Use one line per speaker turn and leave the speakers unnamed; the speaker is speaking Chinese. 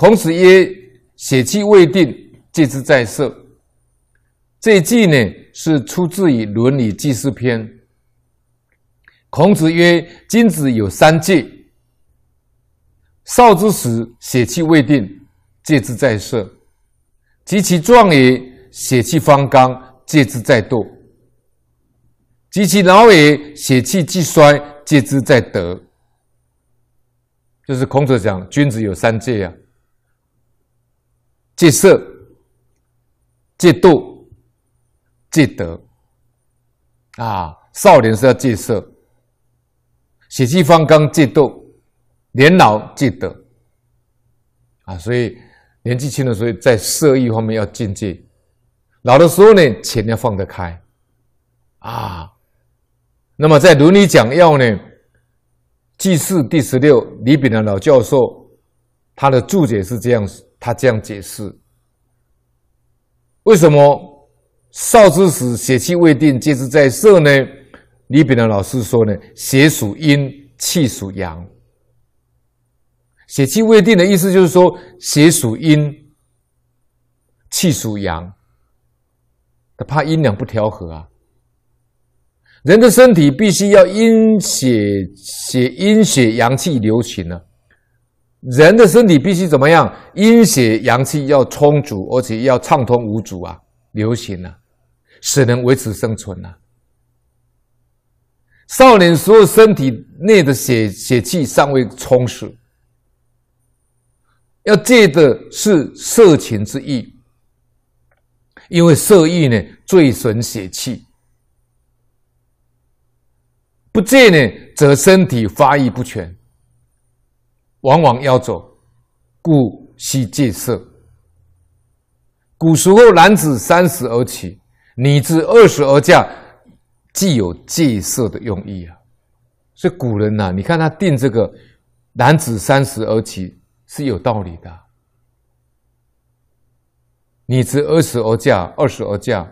孔子曰：“血气未定，戒之在色。”这一句呢，是出自于《伦理记事篇》。孔子曰：“君子有三戒：少之时，血气未定，戒之在色；及其壮也，血气方刚，戒之在惰；及其老也，血气既衰，戒之在德。”就是孔子讲君子有三戒呀。戒色、戒度、戒德啊！少年是要戒色，血气方刚戒度，年老戒德啊！所以年纪轻的时候，在色欲方面要禁忌；老的时候呢，钱要放得开啊！那么在《伦理讲要》呢，《祭祀第十六，李炳南老教授他的注解是这样子。他这样解释：为什么少之时血气未定，皆之在色呢？李炳南老师说呢：血属阴，气属阳。血气未定的意思就是说，血属阴，气属阳，他怕阴阳不调和啊。人的身体必须要阴血、血阴血、阳气流行啊。人的身体必须怎么样？阴血阳气要充足，而且要畅通无阻啊，流行啊，使人维持生存啊。少年时候，身体内的血血气尚未充实，要借的是色情之意，因为色欲呢最损血气，不借呢则身体发育不全。往往要走，故须戒色。古时候男子三十而起，女子二十而嫁，既有戒色的用意啊。所以古人啊，你看他定这个男子三十而起是有道理的，女子二十而嫁，二十而嫁。